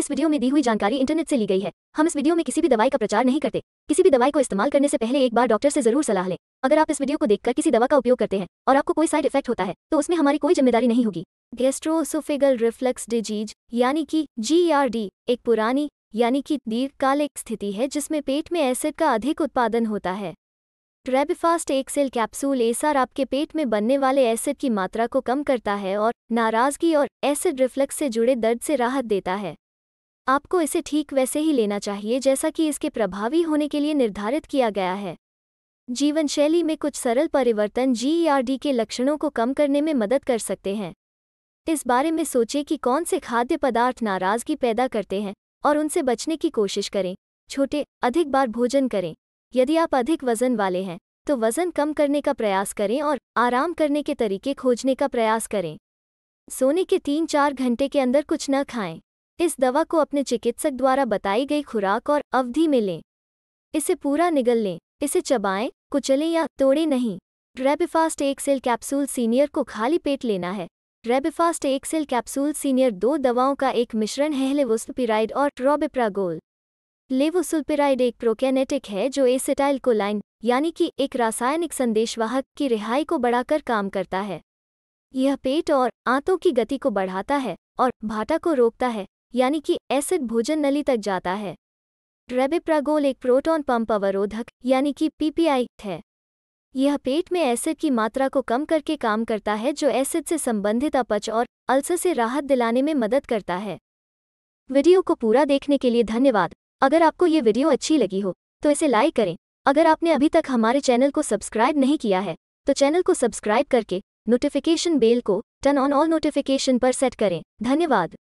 इस वीडियो में दी हुई जानकारी इंटरनेट से ली गई है हम इस वीडियो में किसी भी दवाई का प्रचार नहीं करते किसी भी दवाई को इस्तेमाल करने से पहले एक बार डॉक्टर से जरूर सलाह लें अगर आप इस वीडियो को देखकर किसी दवा का उपयोग करते हैं और आपको कोई साइड इफेक्ट होता है तो उसमें हमारी कोई जिम्मेदारी नहीं होगी गैस्ट्रोसोफेगल रिफ्लक्स डिजीज यानी कि जी e एक पुरानी यानी कि दीर्घकालिक स्थिति है जिसमें पेट में एसिड का अधिक उत्पादन होता है ट्रेबिफास्ट एक सेल कैप्सूल एसआर आपके पेट में बनने वाले एसिड की मात्रा को कम करता है और नाराजगी और एसिड रिफ्लक्स से जुड़े दर्द से राहत देता है आपको इसे ठीक वैसे ही लेना चाहिए जैसा कि इसके प्रभावी होने के लिए निर्धारित किया गया है जीवन शैली में कुछ सरल परिवर्तन जीईआरडी e के लक्षणों को कम करने में मदद कर सकते हैं इस बारे में सोचें कि कौन से खाद्य पदार्थ नाराजगी पैदा करते हैं और उनसे बचने की कोशिश करें छोटे अधिक बार भोजन करें यदि आप अधिक वजन वाले हैं तो वजन कम करने का प्रयास करें और आराम करने के तरीके खोजने का प्रयास करें सोने के तीन चार घंटे के अंदर कुछ न खाएं इस दवा को अपने चिकित्सक द्वारा बताई गई खुराक और अवधि में लें इसे पूरा निगल लें इसे चबाएं कुचलें या तोड़ें नहीं रेबिफास्ट एक सेल कैप्सूल सीनियर को खाली पेट लेना है रेबिफास्ट एक सेल कैप्सूल सीनियर दो दवाओं का एक मिश्रण है लेवोसुलपिराइड और रॉबिप्रागोल लेवोसुलपिराइड एक प्रोकैनेटिक है जो एसेटाइल कोलाइन यानी कि एक रासायनिक संदेशवाहक की रिहाई को बढ़ाकर काम करता है यह पेट और आंतों की गति को बढ़ाता है और भाटा को रोकता है यानी कि एसिड भोजन नली तक जाता है रेबिप्रागोल एक प्रोटॉन पंप अवरोधक यानी कि पीपीआई है यह पेट में एसिड की मात्रा को कम करके काम करता है जो एसिड से संबंधित अपच और अल्सर से राहत दिलाने में मदद करता है वीडियो को पूरा देखने के लिए धन्यवाद अगर आपको ये वीडियो अच्छी लगी हो तो इसे लाइक करें अगर आपने अभी तक हमारे चैनल को सब्सक्राइब नहीं किया है तो चैनल को सब्सक्राइब करके नोटिफिकेशन बेल को टर्न ऑन ऑल नोटिफिकेशन पर सेट करें धन्यवाद